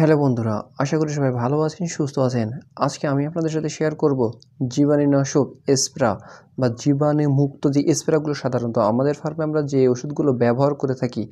hello বন্ধুরা আশা করি সবাই ভালো আছেন সুস্থ আছেন আজকে আমি আপনাদের সাথে শেয়ার করব জীবাণুনাশক স্প্রা বা জীবাণু মুক্ত যে স্প্রাগুলো সাধারণত আমাদের ফার্মে আমরা যে ওষুধগুলো ব্যবহার করে থাকি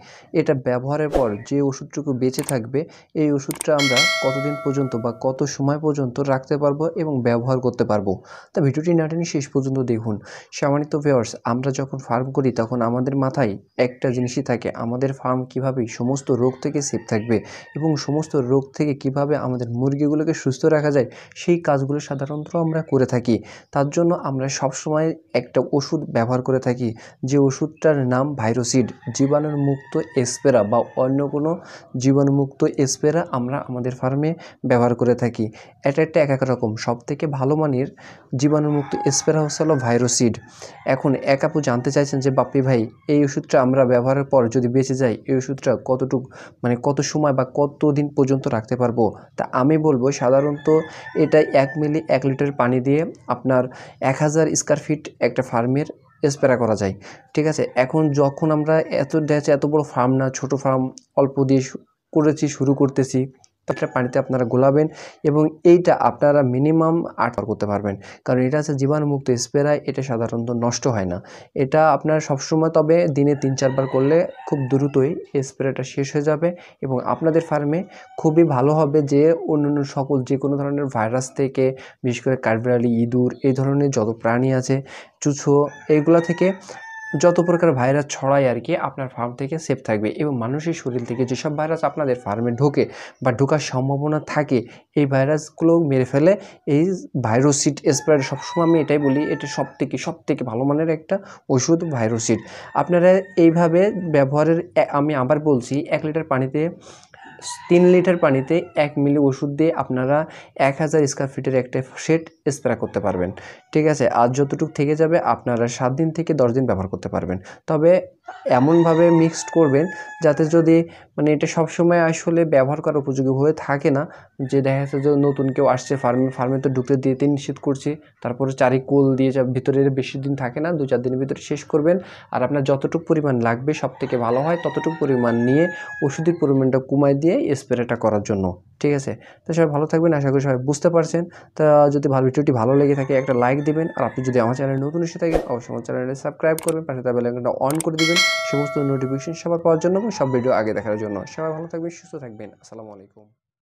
এটা ব্যবহারের পর যে ওষুধটুকু বেঁচে থাকবে এই ওষুধটা আমরা কতদিন পর্যন্ত বা কত সময় পর্যন্ত রাখতে পারবো এবং ব্যবহার করতে পারবো তা ভিডিওটি নাটানি শেষ পর্যন্ত দেখুন সামানিত ভেয়ার্স আমরা যখন ফার্ম করি তখন আমাদের মাথায় একটা জিনিসই থাকে আমাদের ফার্ম কীভাবেই সমস্ত রোগ থেকে সেফ থাকবে এবং সমস্ত রোগ থেকে কিভাবে আমাদের মুরগিগুলোকে সুস্থ রাখা যায় সেই কাজগুলো সাধারণত আমরা করে থাকি তার জন্য আমরা সব সময় একটা ওষুধ ব্যবহার করে থাকি যে ওষুধটার নাম ভাইরোসিড জীবাণুমুক্ত স্পেরা বা অন্য কোনো জীবাণুমুক্ত স্পেরা আমরা আমাদের ফার্মে ব্যবহার করে থাকি এটা একটা এক এক রকম সবথেকে ভালো মানের জীবাণুমুক্ত স্পেরা হচ্ছে হলো ভাইরোসিড এখন এক আপু জানতে চাইছেন যে বাপি ভাই এই ওষুধটা আমরা ব্যবহারের পর যদি বেঁচে যাই এই ওষুধটা কতটুক মানে কত সময় বা কত দিন পর্যন্ত পর্যন্ত রাখতে পারবো তা আমি বলবো সাধারণত এটা এক মিলি এক লিটার পানি দিয়ে আপনার এক হাজার স্কোয়ার ফিট একটা ফার্মের স্প্রে করা যায় ঠিক আছে এখন যখন আমরা এত দেখছি এত বড় ফার্ম না ছোট ফার্ম অল্প দিয়ে করেছি শুরু করতেছি লিটার পানিতে আপনারা গোলাবেন এবং এইটা আপনারা মিনিমাম আট করতে পারবেন কারণ এটা আছে জীবাণুমুক্ত স্প্রে এটা সাধারণত নষ্ট হয় না এটা আপনারা সবসময় তবে দিনে তিন চারবার করলে খুব দ্রুতই স্প্রেটা শেষ হয়ে যাবে এবং আপনাদের ফার্মে খুবই ভালো হবে যে অন্যান্য সকল যে কোনো ধরনের ভাইরাস থেকে বিশেষ করে কার্বিরালি ইঁদুর এই ধরনের যত প্রাণী আছে চুছো এইগুলা থেকে যত প্রকার ভাইরাস ছড়ায় আর কি আপনার ফার্ম থেকে সেফ থাকবে এবং মানুষের শরীর থেকে যেসব ভাইরাস আপনাদের ফার্মে ঢোকে বা ঢোকার সম্ভাবনা থাকে এই ভাইরাসগুলো মেরে ফেলে এই ভাইরোসিড স্প্রেড সবসময় আমি এটাই বলি এটা সব থেকে সব থেকে ভালো মানের একটা ওষুধ ভাইরোসিড আপনারা এইভাবে ব্যবহারের আমি আবার বলছি এক লিটার পানিতে তিন লিটার পানিতে এক মিলি ওষুধ দিয়ে আপনারা এক হাজার স্কোয়ার ফিটের একটা শেড স্প্রে করতে পারবেন ঠিক আছে আর যতটুকু থেকে যাবে আপনারা সাত দিন থেকে দশ দিন ব্যবহার করতে পারবেন তবে এমনভাবে মিক্সড করবেন যাতে যদি মানে এটা সবসময় আসলে ব্যবহার করার উপযোগী হয়ে থাকে না যে দেখা যাচ্ছে যে নতুন কেউ আসছে ফার্মে ফার্মে তো ঢুকতে দিতে নিশ্চিত করছি তারপরে চারি কোল দিয়ে যা ভিতরে বেশি দিন থাকে না দু চার দিনের ভিতরে শেষ করবেন আর আপনার যতটুকু পরিমাণ লাগবে সব থেকে ভালো হয় ততটুকু পরিমাণ নিয়ে ওষুধের পরিমাণটা কমায় দিয়ে স্প্রেটা করার জন্য ঠিক আছে তো সবাই ভালো থাকবেন আশা করি সবাই বুঝতে পারছেন তা যদি ভালো ভিডিওটি ভালো লেগে থাকে একটা লাইক দিবেন আর আপনি যদি আমার চ্যানেলে নতুন এসে থাকেন অবশ্যই আমার চ্যানেলে সাবস্ক্রাইব করবেন পাশে তার বেলাইকনটা অন করে দিবেন সমস্ত নোটিফিকেশন সবার পাওয়ার জন্য সব ভিডিও আগে দেখার জন্য সবাই ভালো থাকবেন সুস্থ থাকবেন আসসালামু আলাইকুম